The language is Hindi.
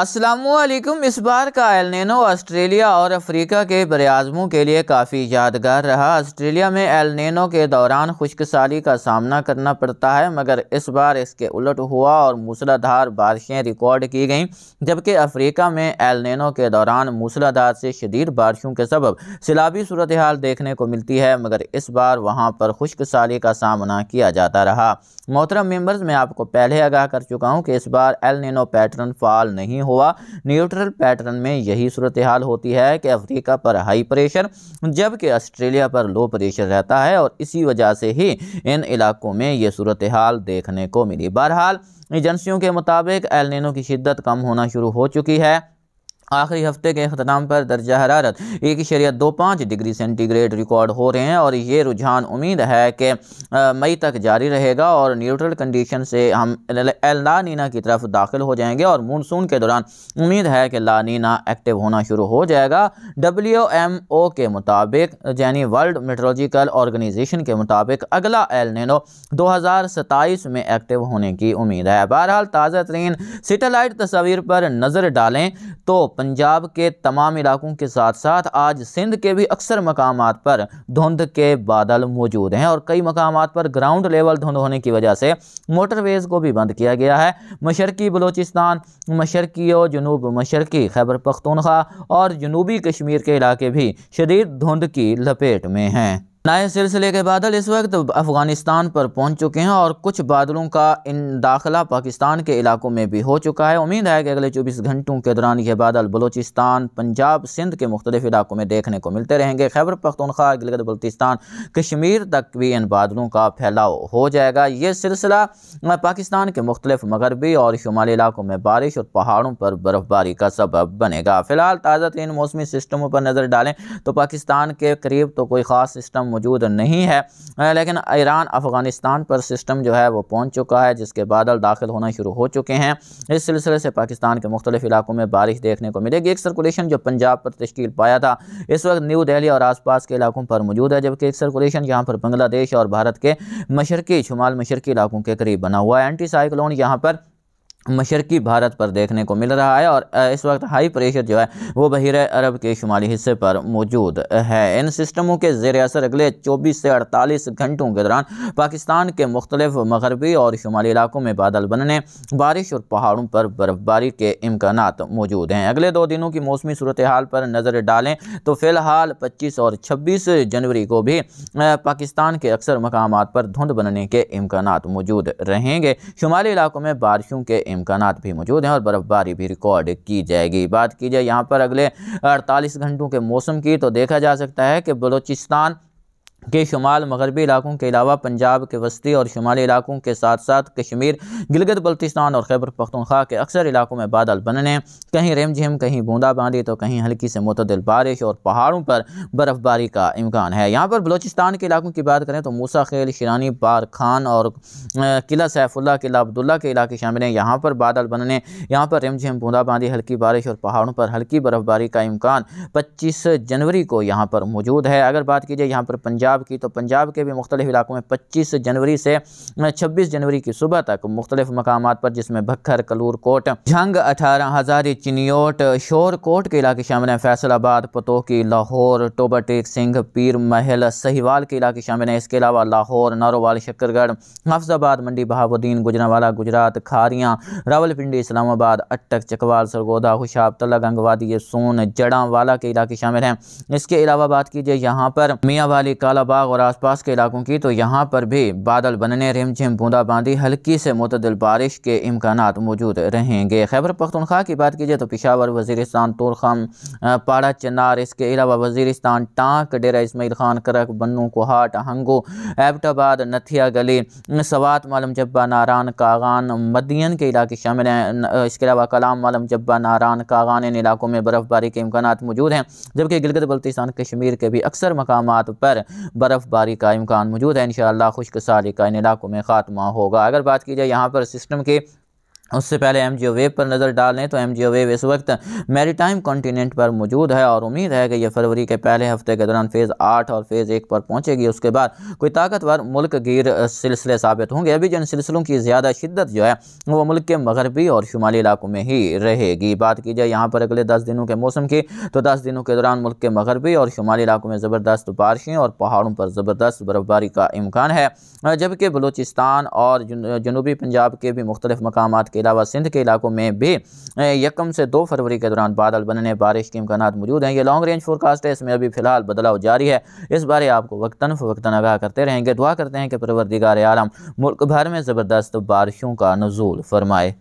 असलकुम इस बार का एल नैनो ऑस्ट्रेलिया और अफ्रीका के बरआज़मों के लिए काफ़ी यादगार रहा ऑस्ट्रेलिया में एल के दौरान साली का सामना करना पड़ता है मगर इस बार इसके उलट हुआ और मूसलाधार बारिशें रिकॉर्ड की गईं जबकि अफ्रीका में एल के दौरान मूसलाधार से शदीद बारिशों के सबब सैलाबी सूरत हाल देखने को मिलती है मगर इस बार वहाँ पर साली का सामना किया जाता रहा मोहतरम मेम्बर्स मैं आपको पहले आगाह कर चुका हूँ कि इस बार एल पैटर्न फाल नहीं हुआ न्यूट्रल पैटर्न में यही सूरत हाल होती है कि अफ्रीका पर हाई प्रेशर जबकि ऑस्ट्रेलिया पर लो प्रेशर रहता है और इसी वजह से ही इन इलाकों में ये सूरत हाल देखने को मिली बहरहाल एजेंसियों के मुताबिक एल की शिद्दत कम होना शुरू हो चुकी है आखिरी हफ्ते के अख्ताम पर दर्जा हरारत एक शरिया दो पाँच डिग्री सेंटीग्रेड रिकॉर्ड हो रहे हैं और ये रुझान उम्मीद है कि मई तक जारी रहेगा और न्यूट्रल कंडीशन से हम लानीना की तरफ दाखिल हो जाएंगे और मानसून के दौरान उम्मीद है कि लानीना एक्टिव होना शुरू हो जाएगा डब्ल्यू एम ओ के मुताबिक यानी वर्ल्ड मेट्रोलॉजिकल ऑर्गेनाइजेशन के मुताबिक अगला एल नैनो दो हज़ार सताईस में एक्टिव होने की उम्मीद है बहरहाल ताज़ा तरीन सेटेलाइट तस्वीर पर नज़र डालें तो पंजाब के तमाम इलाकों के साथ साथ आज सिंध के भी अक्सर मकाम पर धुंध के बादल मौजूद हैं और कई मकाम पर ग्राउंड लेवल धुंध होने की वजह से मोटरवेज़ को भी बंद किया गया है मशरकी बलूचिस्तान मशरकी और जनूब मशरकी खैबर पख्तनखा और जनूबी कश्मीर के इलाके भी शदीद धुंध की लपेट में हैं नए सिलसिले के बादल इस वक्त अफ़गानिस्तान पर पहुंच चुके हैं और कुछ बादलों का इन दाखिला पाकिस्तान के इलाकों में भी हो चुका है उम्मीद है कि अगले 24 घंटों के दौरान यह बादल बलूचिस्तान पंजाब सिंध के मुख्तलिफ इलाकों में देखने को मिलते रहेंगे खैबर पख्तनख्वा गिलगत बल्तिस्तान कश्मीर तक भी इन बादलों का फैलाव हो जाएगा ये सिलसिला पाकिस्तान के मुख्तलिफ मगरबी और शुमाली इलाकों में बारिश और पहाड़ों पर बर्फबारी का सबब बनेगा फ़िलहाल ताज़ा तरीन मौसमी सिस्टमों पर नज़र डालें तो पाकिस्तान के करीब तो कोई ख़ास सिस्टम मौजूद नहीं है लेकिन ईरान अफ़गानिस्तान पर सिस्टम जो है वो पहुँच चुका है जिसके बादल दाखिल होना शुरू हो चुके हैं इस सिलसिले से पाकिस्तान के मुख्तलिफ इलाकों में बारिश देखने को मिलेगी एक सर्कुलेशन जो पंजाब पर तश्कील पाया था इस वक्त न्यू दिल्ली और आसपास के इलाकों पर मौजूद है जबकि एक सर्कुलेशन यहाँ पर बांग्लादेश और भारत के मशरकी शुमाल मशरकी इलाकों के करीब बना हुआ है एंटी साइक्लोन यहाँ पर मशरकी भारत पर देखने को मिल रहा है और इस वक्त हाई प्रेशर जो है वो बहिर अरब के शुमाली हिस्से पर मौजूद है इन सिस्टमों के जेर असर अगले 24 से 48 घंटों के दौरान पाकिस्तान के मुख्तलिफ मगरबी और शुमाली इलाकों में बादल बनने बारिश और पहाड़ों पर बर्फबारी के इम्कान मौजूद हैं अगले दो दिनों की मौसमी सूरत हाल पर नज़र डालें तो फ़िलहाल पच्चीस और छब्बीस जनवरी को भी पाकिस्तान के अक्सर मकाम पर धुंध बनने के इम्कान मौजूद रहेंगे शुमाली इलाकों में बारिशों के इम्कान भी मौजूद हैं और बर्फ़बारी भी रिकॉर्ड की जाएगी बात की जाए यहाँ पर अगले अड़तालीस घंटों के मौसम की तो देखा जा सकता है कि बलोचिस्तान के शुमाल मगरबी इलाकों के अलावा पंजाब के वस्ती और शुमाली इलाकों के साथ साथ कश्मीर गिलगित बल्तिस्तान और खैबर पख्तनख्वा के अक्सर इलाकों में बादल बनने कहीं झिम कहीं बूंदाबांदी तो कहीं हल्की से मतदिल बारिश और पहाड़ों पर बर्फ़बारी का इम्कान है यहाँ पर बलोचिस्तान के इलाकों की बात करें तो मूसा खेल शिरानी पार खान और किला सैफुल्ला किला अब्दुल्ला के इलाके शामिल हैं यहाँ पर बादल बनने यहाँ पर रिमझिम बूंदाबांदी हल्की बारिश और पहाड़ों पर हल्की बर्फ़बारी का इम्कान पच्चीस जनवरी को यहाँ पर मौजूद है अगर बात की जाए यहाँ पर पंजाब पंजाब की तो पंजाब के भी मुख्तलिफ इलाकों में पच्चीस जनवरी से छब्बीस जनवरी की सुबह तक मुख्तलिफ मकाम पर जिसमें भक्खर कलूर कोट झंग अठारह हज़ारी चिनियोट शोर कोट के इलाके शामिल हैं फैसलाबाद पतोकी लाहौर टोबाटेक सिंह पीर महल सहीवाल के इलाके शामिल हैं इसके अलावा लाहौर नारोवाल शक्करगढ़ हफ्जाबाद मंडी बहाबुद्दीन गुजरावाला गुजरात खारियाँ रावलपिंडी इस्लामाबाद अटक चकवाल सरगोदा हुशाब तलग अंगवादी सोन जड़ावाला के इलाके शामिल हैं इसके अलावा बात कीजिए यहाँ पर मियाँ वाली काला बाग और आसपास के इलाकों की तो यहाँ पर भी बादल बनने रिमझिम बूंदाबांदी हल्की से मतदल बारिश के इम्कान मौजूद रहेंगे खैबर पख्तनख्वा की बात की जाए तो पिशावर वजीरस्तान तुरखम पाड़ा चनार इसके अलावा वजीरस्तान टाँक डेरा इसमाइल खान करक बन्नू कोहाट हंगो एबटाबाद नथिया गली सवात मालम जब्बा नारान कागान मदियन के इलाके शामिल हैं इसके अलावा कलाम मालम जब्बा नारान कागान इन इलाकों में बर्फ़बारी के इम्कान मौजूद हैं जबकि गिलगित बल्तिस्तान कश्मीर के भी अक्सर मकाम पर बर्फ़बारी का इम्कान मौजूद है इन खुश्क साली का इन इलाकों में खात्मा होगा अगर बात की जाए यहाँ पर सिस्टम के उससे पहले एम जियो वेव पर नज़र डाल लें तो एम जियो वेव इस वक्त मैरीटाइम कॉन्टीनेंट पर मौजूद है और उम्मीद है कि यह फरवरी के पहले हफ्ते के दौरान फेज़ आठ और फेज़ एक पर पहुंचेगी उसके बाद कोई ताकतवर मुल्क गिर सिलसिले साबित होंगे अभी जिन सिलसिलों की ज़्यादा शिद्दत जो है वो मुल्क के मगरबी और शुमाली इलाकों में ही रहेगी बात की जाए यहाँ पर अगले दस दिनों के मौसम की तो दस दिनों के दौरान मुल्क के मगरबी और शुमाली इलाकों में ज़बरदस्त बारिशें और पहाड़ों पर ज़बरदस्त बर्फबारी का इम्कान है जबकि बलूचिस्तान और जनूबी पंजाब के भी मुख्तलिफ मकाम के इसके अलावा सिंध के इलाकों में भी यकम से दो फरवरी के दौरान बादल बनने बारिश के इम्कान मौजूद हैं ये लॉन्ग रेंज फोरकास्ट है इसमें अभी फ़िलहाल बदलाव जारी है इस बारे आपको वक्ता फ़वक्ता आगाह करते रहेंगे दुआ करते हैं कि परवरदिगार आलम मुल्क भर में ज़बरदस्त बारिशों का नजूल फरमाए